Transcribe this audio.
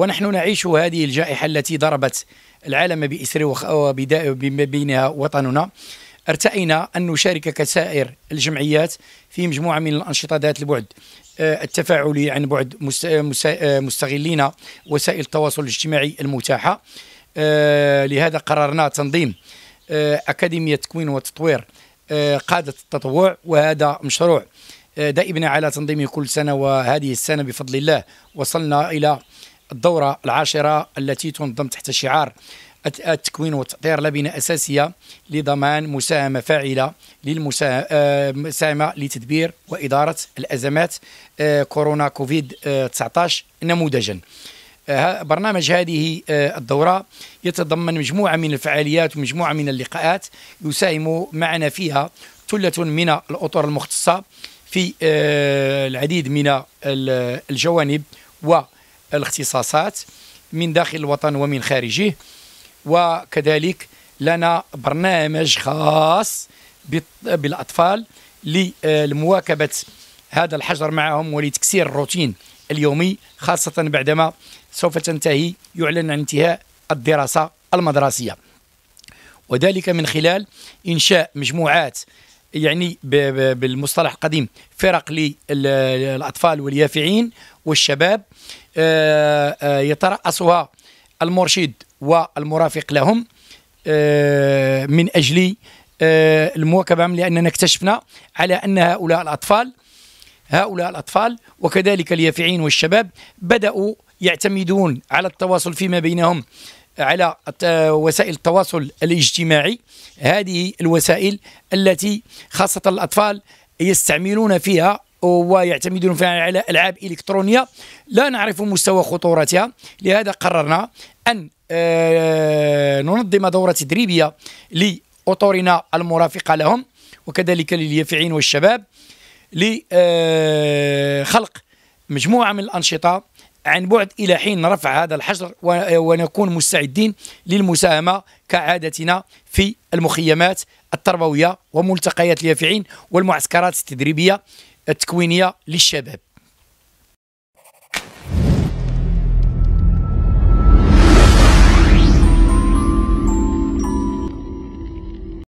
ونحن نعيش هذه الجائحة التي ضربت العالم بإسر وبما بينها وطننا ارتئينا أن نشارك كسائر الجمعيات في مجموعة من الأنشطة ذات البعد آه، التفاعلي عن بعد آه، آه، مستغلين وسائل التواصل الاجتماعي المتاحة لهذا قررنا تنظيم أكاديمية تكوين وتطوير قادة التطوع وهذا مشروع دائبنا على تنظيمه كل سنة وهذه السنة بفضل الله وصلنا إلى الدورة العاشرة التي تنظم تحت شعار التكوين والتأطير لبنة أساسية لضمان مساهمة فاعلة للمساهمة آه، لتدبير وإدارة الأزمات آه، كورونا كوفيد 19 نموذجا آه، برنامج هذه الدورة يتضمن مجموعة من الفعاليات ومجموعة من اللقاءات يساهم معنا فيها ثلة من الأطر المختصة في العديد من الجوانب و الاختصاصات من داخل الوطن ومن خارجه وكذلك لنا برنامج خاص بالأطفال لمواكبة هذا الحجر معهم ولتكسير الروتين اليومي خاصة بعدما سوف تنتهي يعلن عن انتهاء الدراسة المدرسية وذلك من خلال إنشاء مجموعات يعني بالمصطلح القديم فرق للأطفال واليافعين والشباب آه، آه، يترأسها المرشد والمرافق لهم آه، من أجل المواكبة لأننا اكتشفنا على أن هؤلاء الأطفال هؤلاء الأطفال وكذلك اليافعين والشباب بدأوا يعتمدون على التواصل فيما بينهم على وسائل التواصل الاجتماعي هذه الوسائل التي خاصة الأطفال يستعملون فيها ويعتمدون فيها على ألعاب إلكترونية لا نعرف مستوى خطورتها لهذا قررنا أن آه، ننظم دورة تدريبية لأطورنا المرافقة لهم وكذلك لليافعين والشباب لخلق آه، مجموعة من الأنشطة عن بعد إلى حين رفع هذا الحجر ونكون مستعدين للمساهمة كعادتنا في المخيمات التربوية وملتقيات اليافعين والمعسكرات التدريبية التكوينية للشباب